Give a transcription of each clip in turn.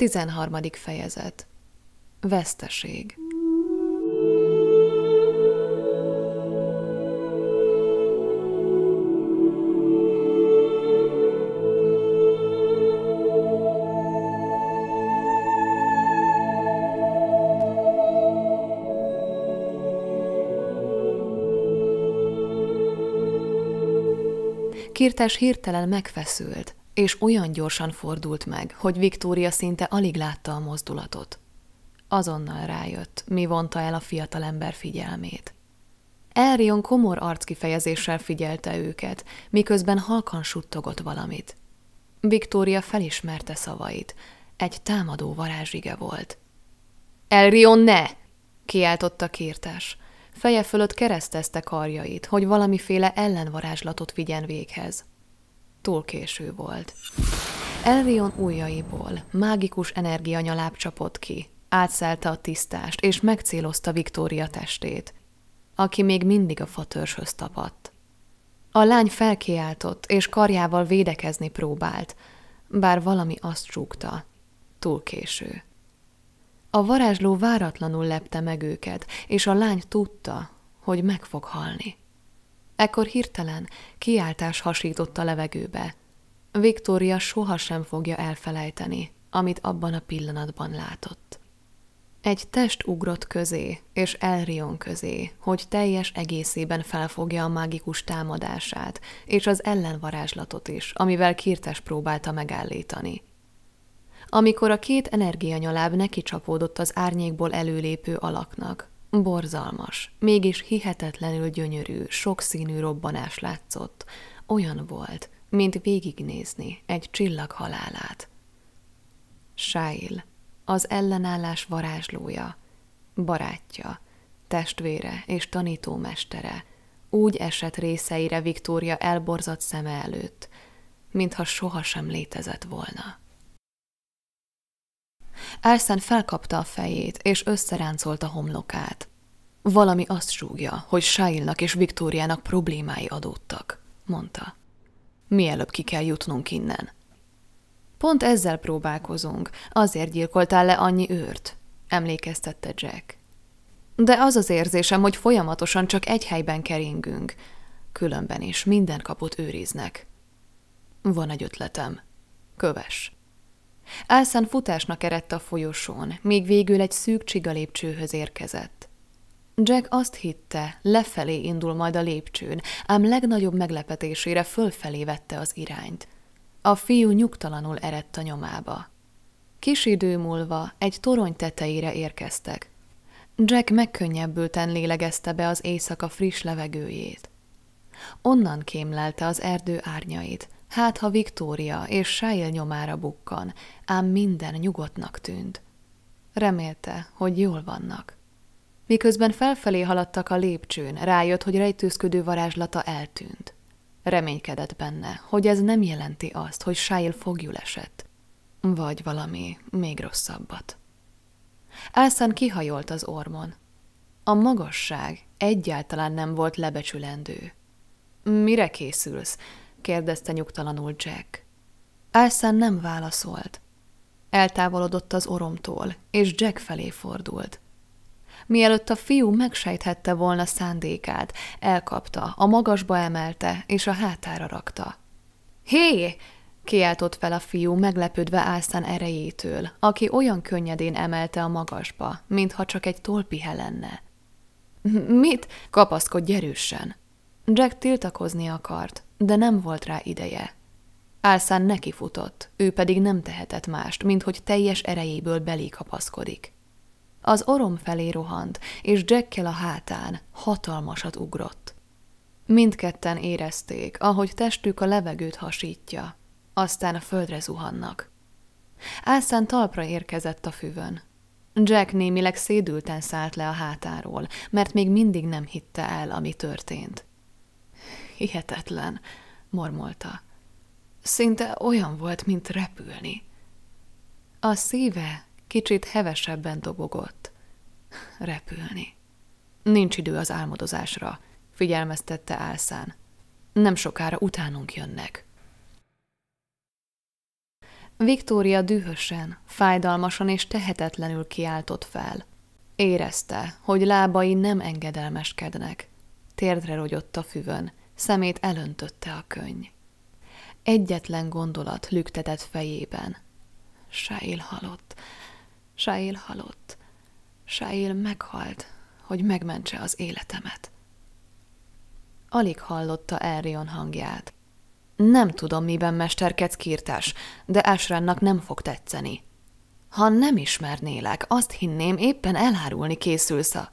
13. fejezet Veszteség Kirtás hirtelen megfeszült, és olyan gyorsan fordult meg, hogy Viktória szinte alig látta a mozdulatot. Azonnal rájött, mi vonta el a fiatalember figyelmét. Elrion komor arckifejezéssel figyelte őket, miközben halkan suttogott valamit. Viktória felismerte szavait. Egy támadó varázsige volt. Elrion, ne! kiáltotta kértes. Feje fölött keresztezte karjait, hogy valamiféle ellenvarázslatot vigyen véghez túl késő volt. Elrion ujjaiból mágikus energianyaláb csapott ki, átszállta a tisztást, és megcélozta Viktória testét, aki még mindig a fatörshöz tapadt. A lány felkiáltott, és karjával védekezni próbált, bár valami azt csúgta. Túl késő. A varázsló váratlanul lepte meg őket, és a lány tudta, hogy meg fog halni. Ekkor hirtelen kiáltás hasított a levegőbe. Viktória sohasem fogja elfelejteni, amit abban a pillanatban látott. Egy test ugrott közé, és Elrion közé, hogy teljes egészében felfogja a mágikus támadását, és az ellenvarázslatot is, amivel Kirtes próbálta megállítani. Amikor a két energianyaláb neki csapódott az árnyékból előlépő alaknak, Borzalmas, mégis hihetetlenül gyönyörű, sokszínű robbanás látszott. Olyan volt, mint végignézni egy csillag halálát. Sáil, az ellenállás varázslója, barátja, testvére és tanítómestere, úgy esett részeire Viktória elborzott szeme előtt, mintha sohasem létezett volna. Elszen felkapta a fejét, és összeráncolta homlokát. Valami azt súgja, hogy Sáilnak és Viktóriának problémái adódtak, mondta. Mielőbb ki kell jutnunk innen. Pont ezzel próbálkozunk, azért gyilkoltál le annyi őrt, emlékeztette Jack. De az az érzésem, hogy folyamatosan csak egy helyben keringünk, különben is minden kaput őriznek. Van egy ötletem. Köves. Elszán futásnak eredt a folyosón, még végül egy szűk csiga lépcsőhöz érkezett. Jack azt hitte, lefelé indul majd a lépcsőn, ám legnagyobb meglepetésére fölfelé vette az irányt. A fiú nyugtalanul eredt a nyomába. Kis idő múlva egy torony tetejére érkeztek. Jack megkönnyebbülten lélegezte be az éjszaka friss levegőjét. Onnan kémlelte az erdő árnyait, Hát, ha Viktória és Sájl nyomára bukkan, ám minden nyugodtnak tűnt. Remélte, hogy jól vannak. Miközben felfelé haladtak a lépcsőn, rájött, hogy rejtőzködő varázslata eltűnt. Reménykedett benne, hogy ez nem jelenti azt, hogy Sájl fogjul esett. Vagy valami még rosszabbat. Elszán kihajolt az ormon. A magasság egyáltalán nem volt lebecsülendő. Mire készülsz? kérdezte nyugtalanul Jack. Elsen nem válaszolt. Eltávolodott az oromtól, és Jack felé fordult. Mielőtt a fiú megsejthette volna szándékát, elkapta, a magasba emelte, és a hátára rakta. – Hé! – kiáltott fel a fiú, meglepődve Álszán erejétől, aki olyan könnyedén emelte a magasba, mintha csak egy tolpihe lenne. – Mit? – kapaszkodj erősen. Jack tiltakozni akart, de nem volt rá ideje. Álszán nekifutott, ő pedig nem tehetett mást, mint hogy teljes erejéből belé kapaszkodik. Az orom felé rohant, és Jackkel a hátán hatalmasat ugrott. Mindketten érezték, ahogy testük a levegőt hasítja, aztán a földre zuhannak. Álszán talpra érkezett a füvön. Jack némileg szédülten szállt le a hátáról, mert még mindig nem hitte el, ami történt hihetetlen, mormolta. Szinte olyan volt, mint repülni. A szíve kicsit hevesebben dobogott. Repülni. Nincs idő az álmodozásra, figyelmeztette Álszán. Nem sokára utánunk jönnek. Viktória dühösen, fájdalmasan és tehetetlenül kiáltott fel. Érezte, hogy lábai nem engedelmeskednek. Térdre rogyott a füvön szemét elöntötte a könny. Egyetlen gondolat lüktetett fejében. Sail halott, Sail halott, Sail meghalt, hogy megmentse az életemet. Alig hallotta Elrion hangját. Nem tudom, miben mesterkedsz kírtás, de Ásránnak nem fog tetszeni. Ha nem ismernélek, azt hinném, éppen elárulni készülsz a...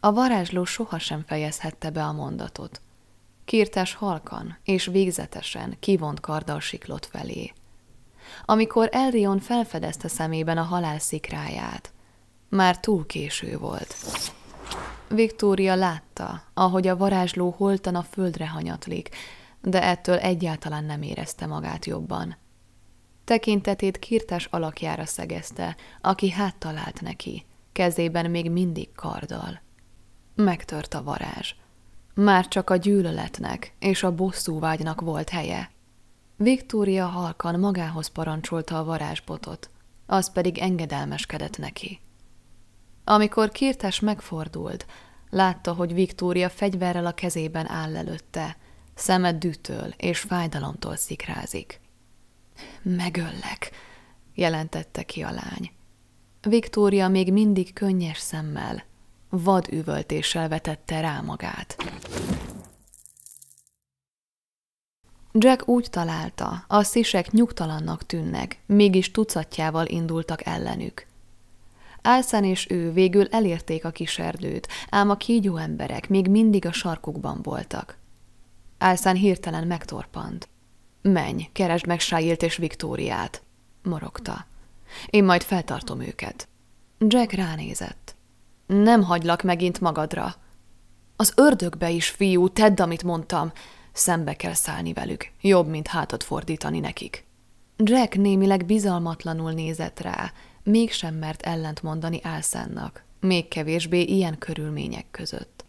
A varázsló sohasem fejezhette be a mondatot. Kirtes halkan és végzetesen kivont karddal siklott felé. Amikor Elrion felfedezte szemében a halál szikráját, már túl késő volt. Viktória látta, ahogy a varázsló holtan a földre hanyatlik, de ettől egyáltalán nem érezte magát jobban. Tekintetét kirtás alakjára szegezte, aki háttalált neki, kezében még mindig karddal. Megtört a varázs. Már csak a gyűlöletnek és a bosszúvágynak volt helye. Viktória halkan magához parancsolta a varázsbotot, az pedig engedelmeskedett neki. Amikor Kirtes megfordult, látta, hogy Viktória fegyverrel a kezében áll előtte, szeme dűtől és fájdalomtól szikrázik. Megöllek, jelentette ki a lány. Viktória még mindig könnyes szemmel, vad üvöltéssel vetette rá magát. Jack úgy találta, a szisek nyugtalannak tűnnek, mégis tucatjával indultak ellenük. Álszán és ő végül elérték a kis erdőt, ám a kígyó emberek még mindig a sarkukban voltak. Álszán hirtelen megtorpant. Menj, keresd meg Sájilt és Viktóriát, morogta. Én majd feltartom őket. Jack ránézett nem hagylak megint magadra. Az ördögbe is, fiú, tedd, amit mondtam. Szembe kell szállni velük, jobb, mint hátat fordítani nekik. Jack némileg bizalmatlanul nézett rá, mégsem mert ellentmondani Álszánnak, még kevésbé ilyen körülmények között.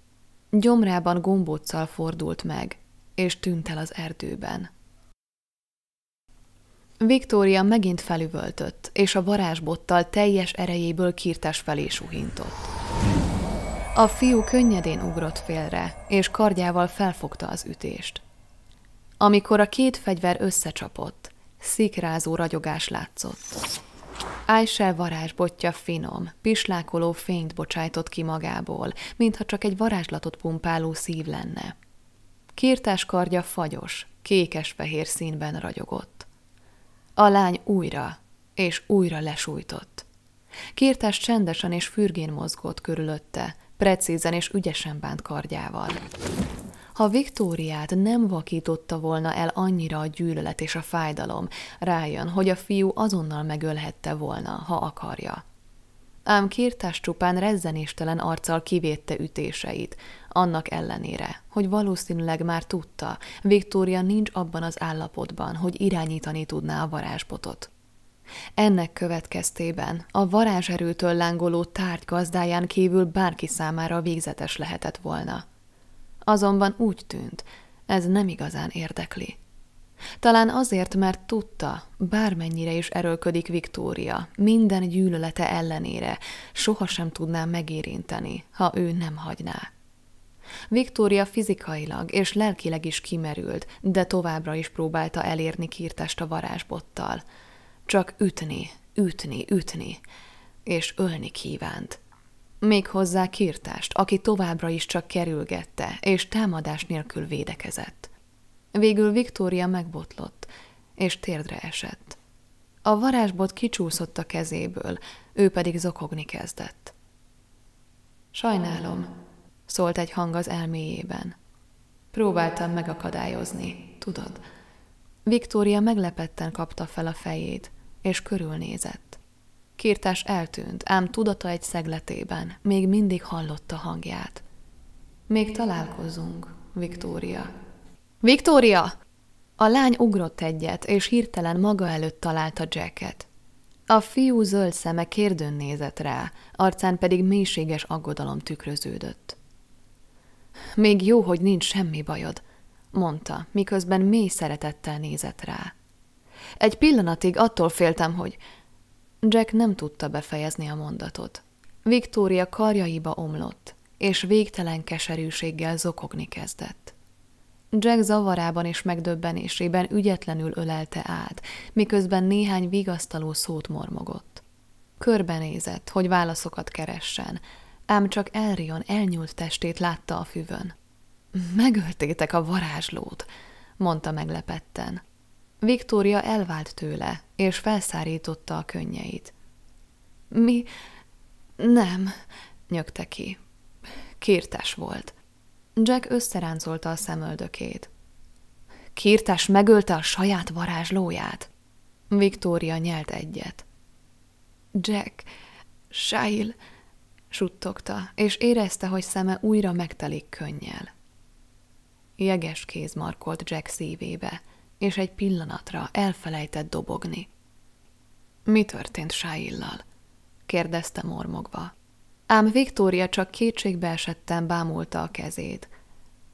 Gyomrában gombóccal fordult meg, és tűnt el az erdőben. Viktória megint felüvöltött, és a varázsbottal teljes erejéből kirtes felé suhintott. A fiú könnyedén ugrott félre, és kardjával felfogta az ütést. Amikor a két fegyver összecsapott, szikrázó ragyogás látszott. Ájsel varázsbotja finom, pislákoló fényt bocsájtott ki magából, mintha csak egy varázslatot pumpáló szív lenne. Kirtás kardja fagyos, kékes-fehér színben ragyogott. A lány újra és újra lesújtott. Kirtás csendesen és fürgén mozgott körülötte, precízen és ügyesen bánt kardjával. Ha Viktóriát nem vakította volna el annyira a gyűlölet és a fájdalom, rájön, hogy a fiú azonnal megölhette volna, ha akarja. Ám Kirtás csupán rezzenéstelen arccal kivédte ütéseit, annak ellenére, hogy valószínűleg már tudta, Viktória nincs abban az állapotban, hogy irányítani tudná a varázsbotot. Ennek következtében a varázserőtől lángoló tárgy gazdáján kívül bárki számára végzetes lehetett volna. Azonban úgy tűnt, ez nem igazán érdekli. Talán azért, mert tudta, bármennyire is erőlködik Viktória, minden gyűlölete ellenére sohasem tudná megérinteni, ha ő nem hagyná. Viktória fizikailag és lelkileg is kimerült, de továbbra is próbálta elérni kírtást a varázsbottal – csak ütni, ütni, ütni, és ölni kívánt. Még hozzá kirtást, aki továbbra is csak kerülgette, és támadás nélkül védekezett. Végül Viktória megbotlott, és térdre esett. A varázsbot kicsúszott a kezéből, ő pedig zokogni kezdett. Sajnálom, szólt egy hang az elméjében. Próbáltam megakadályozni, tudod. Viktória meglepetten kapta fel a fejét és körülnézett. Kirtás eltűnt, ám tudata egy szegletében, még mindig hallotta hangját. Még találkozunk, Viktória. Viktória! A lány ugrott egyet, és hirtelen maga előtt találta Jacket. A fiú zöld szeme kérdőn nézett rá, arcán pedig mélységes aggodalom tükröződött. Még jó, hogy nincs semmi bajod, mondta, miközben mély szeretettel nézett rá. Egy pillanatig attól féltem, hogy... Jack nem tudta befejezni a mondatot. Viktória karjaiba omlott, és végtelen keserűséggel zokogni kezdett. Jack zavarában és megdöbbenésében ügyetlenül ölelte át, miközben néhány vigasztaló szót mormogott. Körbenézett, hogy válaszokat keressen, ám csak Elrion elnyúlt testét látta a füvön. Megöltétek a varázslót, mondta meglepetten. Viktória elvált tőle, és felszárította a könnyeit. Mi? Nem, nyögte ki. Kirtes volt. Jack összeráncolta a szemöldökét. Kirtes megölte a saját varázslóját. Viktória nyelt egyet. Jack, Sáil. suttogta, és érezte, hogy szeme újra megtelik könnyel. Jeges kéz markolt Jack szívébe és egy pillanatra elfelejtett dobogni. Mi történt Sáillal? kérdezte mormogva. Ám Viktória csak kétségbe esetten bámulta a kezét.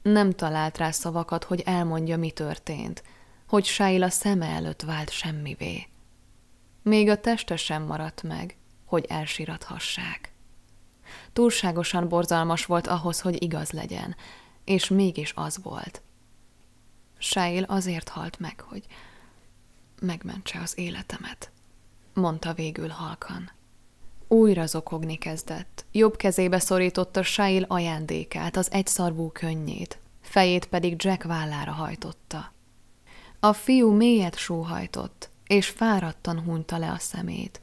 Nem talált rá szavakat, hogy elmondja, mi történt, hogy a szeme előtt vált semmivé. Még a teste sem maradt meg, hogy elsirathassák. Túlságosan borzalmas volt ahhoz, hogy igaz legyen, és mégis az volt. Sail azért halt meg, hogy megmentse az életemet, mondta végül halkan. Újra zokogni kezdett. Jobb kezébe szorította Sail ajándékát, az egyszarvú könnyét, fejét pedig Jack vállára hajtotta. A fiú mélyet sóhajtott, és fáradtan hunyta le a szemét.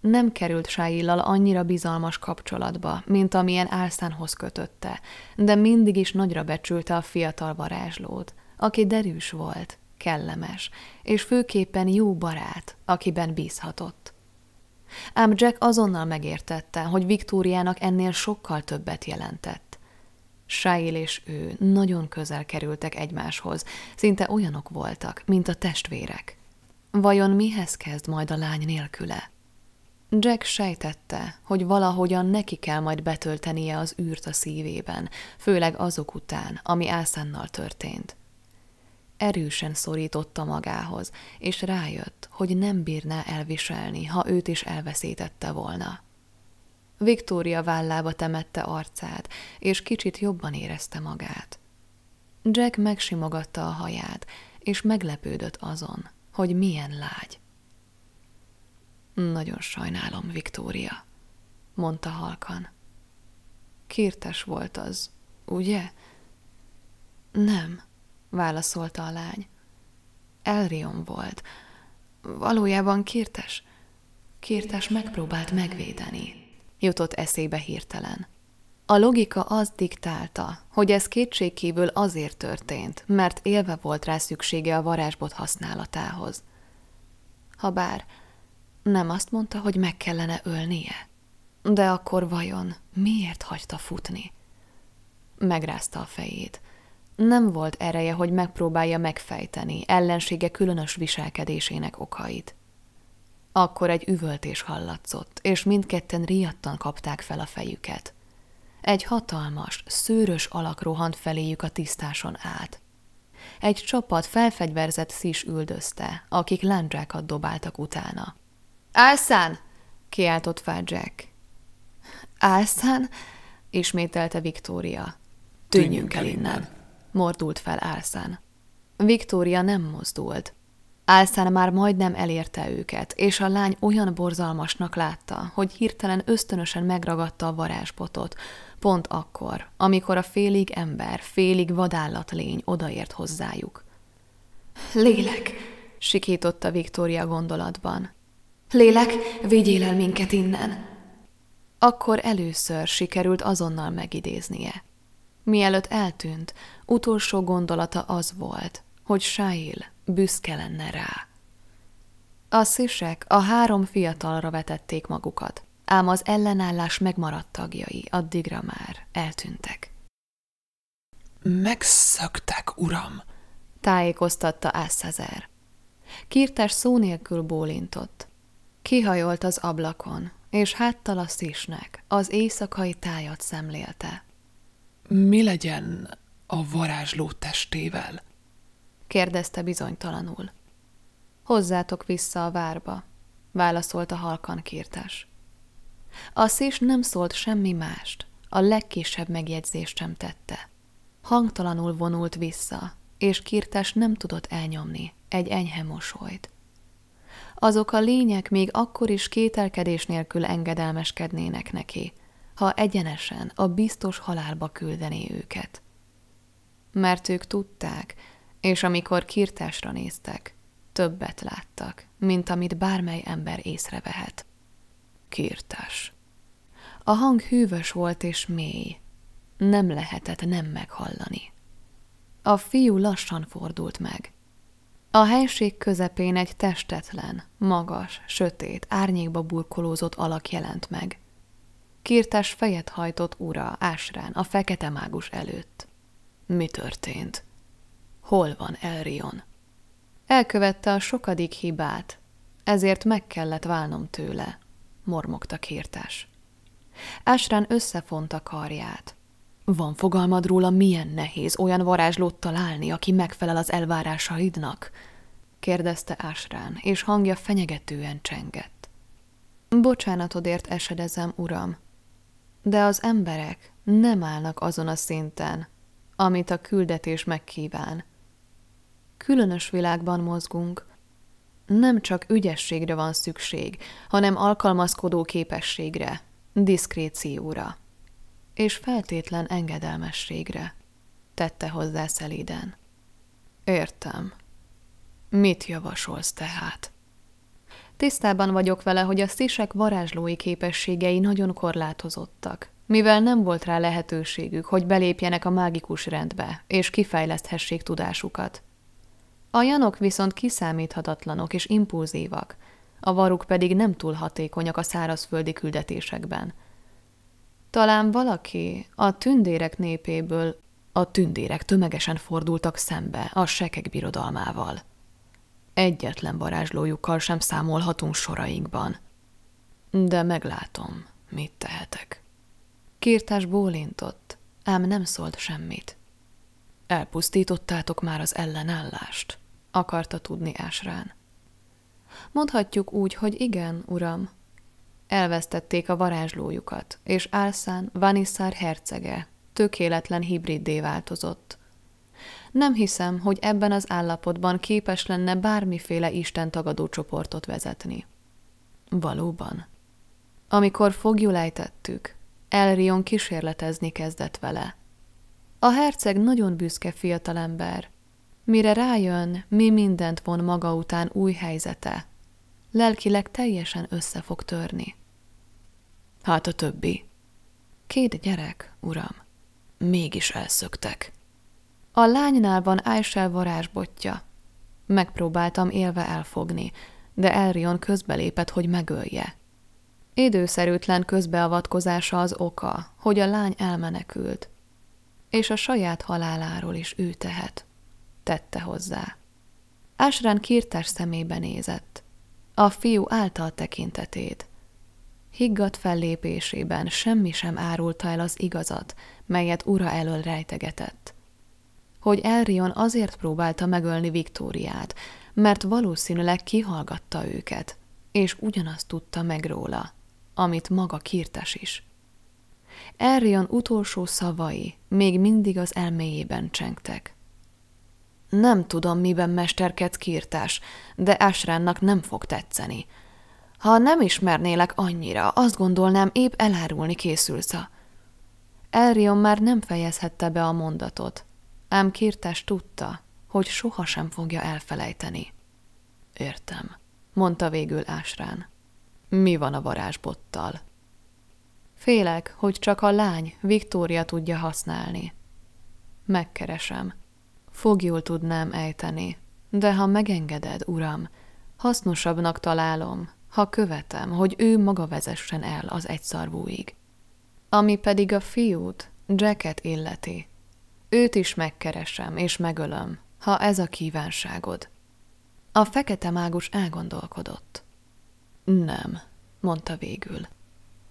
Nem került Sáillal annyira bizalmas kapcsolatba, mint amilyen álszánhoz kötötte, de mindig is nagyra becsülte a fiatal varázslót – aki derűs volt, kellemes, és főképpen jó barát, akiben bízhatott. Ám Jack azonnal megértette, hogy Viktóriának ennél sokkal többet jelentett. Sáil és ő nagyon közel kerültek egymáshoz, szinte olyanok voltak, mint a testvérek. Vajon mihez kezd majd a lány nélküle? Jack sejtette, hogy valahogyan neki kell majd betöltenie az űrt a szívében, főleg azok után, ami Ászánnal történt erősen szorította magához, és rájött, hogy nem bírná elviselni, ha őt is elveszítette volna. Viktória vállába temette arcát, és kicsit jobban érezte magát. Jack megsimogatta a haját, és meglepődött azon, hogy milyen lágy. Nagyon sajnálom, Viktória, mondta halkan. Kirtes volt az, ugye? Nem, válaszolta a lány. Elrion volt. Valójában Kirtes. Kirtes megpróbált megvédeni. Jutott eszébe hirtelen. A logika az diktálta, hogy ez kétségkívül azért történt, mert élve volt rá szüksége a varázsbot használatához. Habár nem azt mondta, hogy meg kellene ölnie. De akkor vajon miért hagyta futni? Megrázta a fejét. Nem volt ereje, hogy megpróbálja megfejteni ellensége különös viselkedésének okait. Akkor egy üvöltés hallatszott, és mindketten riadtan kapták fel a fejüket. Egy hatalmas, szőrös alak rohant feléjük a tisztáson át. Egy csapat felfegyverzett szis üldözte, akik lándzsákat dobáltak utána. – Álszán! – kiáltott fel Jack. – Álszán! – ismételte Viktória. – Tűnjünk el innen! mordult fel Álszán. Viktória nem mozdult. Álszán már majdnem elérte őket, és a lány olyan borzalmasnak látta, hogy hirtelen ösztönösen megragadta a varázsbotot, pont akkor, amikor a félig ember, félig vadállat lény odaért hozzájuk. Lélek! sikította Viktória gondolatban. Lélek, vigyél el minket innen! Akkor először sikerült azonnal megidéznie. Mielőtt eltűnt, utolsó gondolata az volt, hogy Sáil büszke lenne rá. A szisek a három fiatalra vetették magukat, ám az ellenállás megmaradt tagjai addigra már eltűntek. Megszöktek, uram! tájékoztatta Ászazer. Kirtes szó nélkül bólintott. Kihajolt az ablakon, és háttal a szisnek, az éjszakai tájat szemlélte mi legyen a varázsló testével? kérdezte bizonytalanul. Hozzátok vissza a várba, válaszolta halkan kírtás. A szés nem szólt semmi mást, a legkisebb megjegyzést sem tette. Hangtalanul vonult vissza, és kirtás nem tudott elnyomni egy enyhe mosolyt. Azok a lények még akkor is kételkedés nélkül engedelmeskednének neki, ha egyenesen a biztos halálba küldené őket. Mert ők tudták, és amikor kirtásra néztek, többet láttak, mint amit bármely ember észrevehet. Kirtás. A hang hűvös volt és mély. Nem lehetett nem meghallani. A fiú lassan fordult meg. A helység közepén egy testetlen, magas, sötét, árnyékba burkolózott alak jelent meg – Kirtás fejet hajtott ura Ásrán a fekete mágus előtt. Mi történt? Hol van Elrion? Elkövette a sokadik hibát, ezért meg kellett válnom tőle, mormogta Kirtás. Ásrán összefonta karját. Van fogalmad róla, milyen nehéz olyan varázslót találni, aki megfelel az elvárásaidnak? kérdezte Ásrán, és hangja fenyegetően csengett. Bocsánatodért esedezem, uram, de az emberek nem állnak azon a szinten, amit a küldetés megkíván. Különös világban mozgunk, nem csak ügyességre van szükség, hanem alkalmazkodó képességre, diszkrécióra és feltétlen engedelmességre, tette hozzá szelíden. Értem. Mit javasolsz tehát? Tisztában vagyok vele, hogy a szisek varázslói képességei nagyon korlátozottak, mivel nem volt rá lehetőségük, hogy belépjenek a mágikus rendbe, és kifejleszthessék tudásukat. A janok viszont kiszámíthatatlanok és impulzívak, a varuk pedig nem túl hatékonyak a szárazföldi küldetésekben. Talán valaki a tündérek népéből a tündérek tömegesen fordultak szembe a sekek birodalmával. Egyetlen varázslójukkal sem számolhatunk sorainkban. De meglátom, mit tehetek. Kirtás bólintott, ám nem szólt semmit. Elpusztítottátok már az ellenállást, akarta tudni Ásrán. Mondhatjuk úgy, hogy igen, uram. Elvesztették a varázslójukat, és Álszán vanisszár hercege tökéletlen hibriddé változott, nem hiszem, hogy ebben az állapotban képes lenne bármiféle Isten tagadó csoportot vezetni. Valóban. Amikor ejtettük, Elrion kísérletezni kezdett vele. A herceg nagyon büszke fiatalember. Mire rájön, mi mindent von maga után új helyzete, lelkileg teljesen össze fog törni. Hát a többi. Két gyerek, uram. Mégis elszöktek. A lánynál van Aysel varázsbotja. Megpróbáltam élve elfogni, de Elrion közbelépett, hogy megölje. Időszerűtlen közbeavatkozása az oka, hogy a lány elmenekült, és a saját haláláról is ő tehet, tette hozzá. Ásrán kirtás szemébe nézett, a fiú által tekintetét. Higgadt fellépésében semmi sem árulta el az igazat, melyet ura elől rejtegetett hogy Elrion azért próbálta megölni Viktóriát, mert valószínűleg kihallgatta őket, és ugyanazt tudta meg róla, amit maga Kirtes is. Elrion utolsó szavai még mindig az elméjében csengtek. Nem tudom, miben mesterkedsz Kirtás, de Esránnak nem fog tetszeni. Ha nem ismernélek annyira, azt gondolnám, épp elárulni készülsz a... Elrion már nem fejezhette be a mondatot, ám Kirtes tudta, hogy sohasem fogja elfelejteni. Értem, mondta végül Ásrán. Mi van a varázsbottal? Félek, hogy csak a lány, Viktória tudja használni. Megkeresem. Fogjul tudnám ejteni, de ha megengeded, uram, hasznosabbnak találom, ha követem, hogy ő maga vezessen el az egyszarvúig. Ami pedig a fiút, Jacket illeti. Őt is megkeresem és megölöm, ha ez a kívánságod. A fekete mágus elgondolkodott. Nem, mondta végül.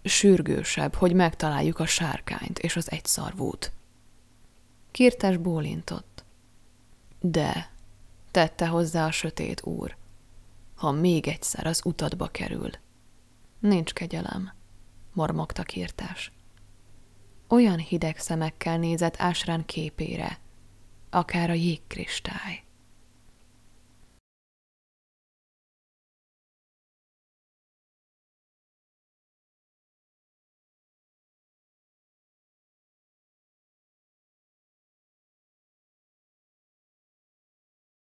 Sürgősebb, hogy megtaláljuk a sárkányt és az egyszarvút. Kirtes bólintott. De, tette hozzá a sötét úr, ha még egyszer az utadba kerül. Nincs kegyelem, mormogta Kirtes olyan hideg szemekkel nézett Ásrán képére, akár a jégkristály.